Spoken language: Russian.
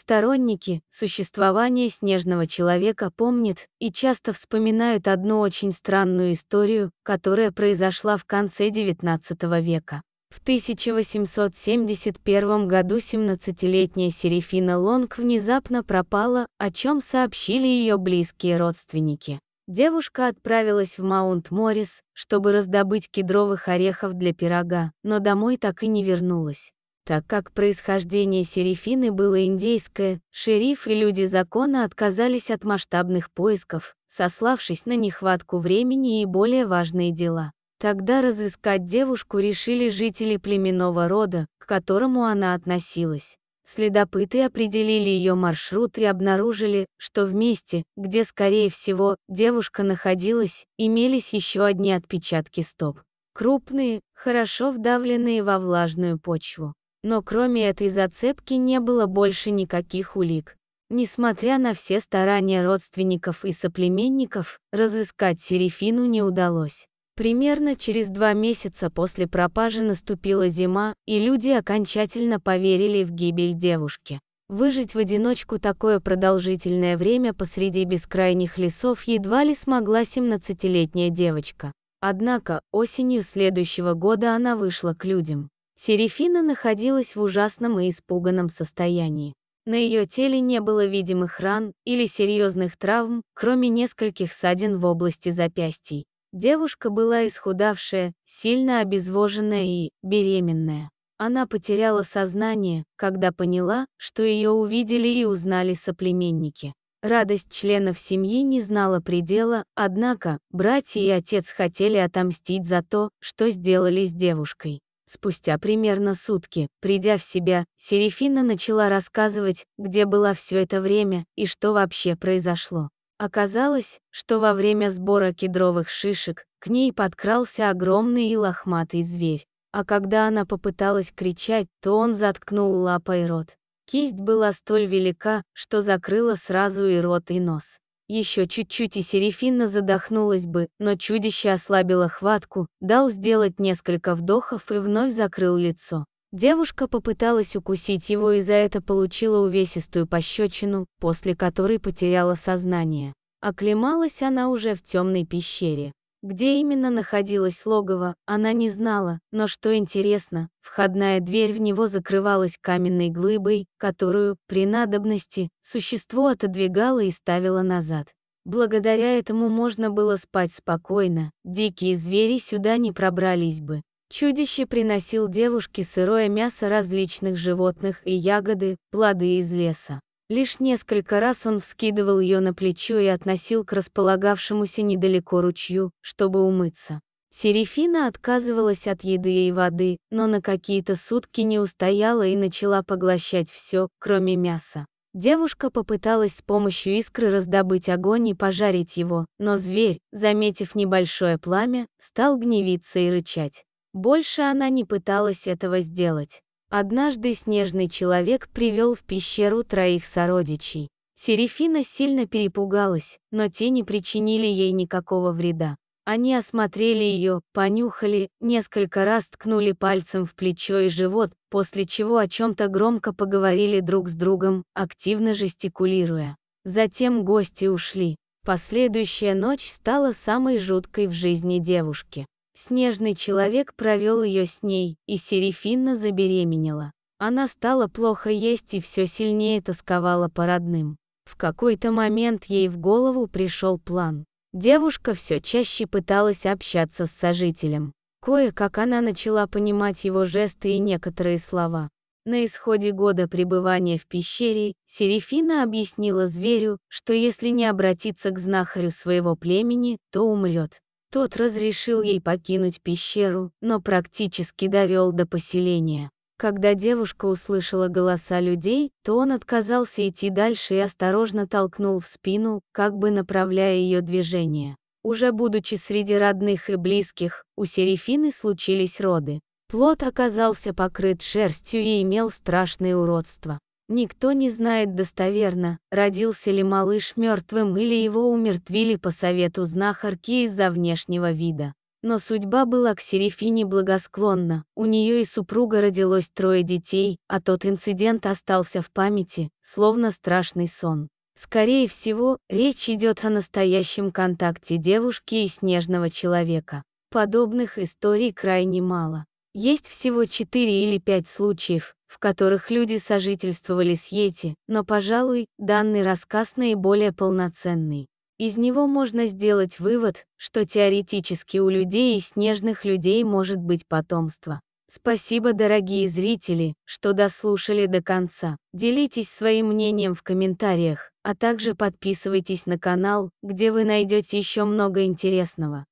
Сторонники существования снежного человека помнят и часто вспоминают одну очень странную историю, которая произошла в конце XIX века. В 1871 году 17-летняя Серифина Лонг внезапно пропала, о чем сообщили ее близкие родственники. Девушка отправилась в Маунт-Моррис, чтобы раздобыть кедровых орехов для пирога, но домой так и не вернулась. Так как происхождение Серифины было индейское, шериф и люди закона отказались от масштабных поисков, сославшись на нехватку времени и более важные дела. Тогда разыскать девушку решили жители племенного рода, к которому она относилась. Следопыты определили ее маршрут и обнаружили, что в месте, где, скорее всего, девушка находилась, имелись еще одни отпечатки стоп. Крупные, хорошо вдавленные во влажную почву. Но кроме этой зацепки не было больше никаких улик. Несмотря на все старания родственников и соплеменников, разыскать Серифину не удалось. Примерно через два месяца после пропажи наступила зима, и люди окончательно поверили в гибель девушки. Выжить в одиночку такое продолжительное время посреди бескрайних лесов едва ли смогла 17-летняя девочка. Однако осенью следующего года она вышла к людям. Серефина находилась в ужасном и испуганном состоянии. На ее теле не было видимых ран или серьезных травм, кроме нескольких ссадин в области запястий. Девушка была исхудавшая, сильно обезвоженная и беременная. Она потеряла сознание, когда поняла, что ее увидели и узнали соплеменники. Радость членов семьи не знала предела, однако братья и отец хотели отомстить за то, что сделали с девушкой. Спустя примерно сутки, придя в себя, Серифина начала рассказывать, где была все это время и что вообще произошло. Оказалось, что во время сбора кедровых шишек к ней подкрался огромный и лохматый зверь. А когда она попыталась кричать, то он заткнул лапой рот. Кисть была столь велика, что закрыла сразу и рот, и нос. Еще чуть-чуть и Серефина задохнулась бы, но чудище ослабило хватку, дал сделать несколько вдохов и вновь закрыл лицо. Девушка попыталась укусить его и за это получила увесистую пощечину, после которой потеряла сознание. Оклемалась она уже в темной пещере. Где именно находилось логово, она не знала, но что интересно, входная дверь в него закрывалась каменной глыбой, которую, при надобности, существо отодвигало и ставило назад. Благодаря этому можно было спать спокойно, дикие звери сюда не пробрались бы. Чудище приносил девушке сырое мясо различных животных и ягоды, плоды из леса. Лишь несколько раз он вскидывал ее на плечо и относил к располагавшемуся недалеко ручью, чтобы умыться. Серифина отказывалась от еды и воды, но на какие-то сутки не устояла и начала поглощать все, кроме мяса. Девушка попыталась с помощью искры раздобыть огонь и пожарить его, но зверь, заметив небольшое пламя, стал гневиться и рычать. Больше она не пыталась этого сделать. Однажды снежный человек привел в пещеру троих сородичей. Серифина сильно перепугалась, но те не причинили ей никакого вреда. Они осмотрели ее, понюхали, несколько раз ткнули пальцем в плечо и живот, после чего о чем-то громко поговорили друг с другом, активно жестикулируя. Затем гости ушли. Последующая ночь стала самой жуткой в жизни девушки. Снежный человек провел ее с ней, и Серифинна забеременела. Она стала плохо есть и все сильнее тосковала по родным. В какой-то момент ей в голову пришел план. Девушка все чаще пыталась общаться с сожителем. Кое-как она начала понимать его жесты и некоторые слова. На исходе года пребывания в пещере Серифина объяснила зверю, что если не обратиться к знахарю своего племени, то умрет. Тот разрешил ей покинуть пещеру, но практически довел до поселения. Когда девушка услышала голоса людей, то он отказался идти дальше и осторожно толкнул в спину, как бы направляя ее движение. Уже будучи среди родных и близких, у Серифины случились роды. Плод оказался покрыт шерстью и имел страшное уродство. Никто не знает достоверно, родился ли малыш мертвым или его умертвили по совету знахарки из-за внешнего вида. Но судьба была к Серефине благосклонна, у нее и супруга родилось трое детей, а тот инцидент остался в памяти, словно страшный сон. Скорее всего, речь идет о настоящем контакте девушки и снежного человека. Подобных историй крайне мало. Есть всего 4 или 5 случаев, в которых люди сожительствовали с Йети, но, пожалуй, данный рассказ наиболее полноценный. Из него можно сделать вывод, что теоретически у людей и снежных людей может быть потомство. Спасибо, дорогие зрители, что дослушали до конца. Делитесь своим мнением в комментариях, а также подписывайтесь на канал, где вы найдете еще много интересного.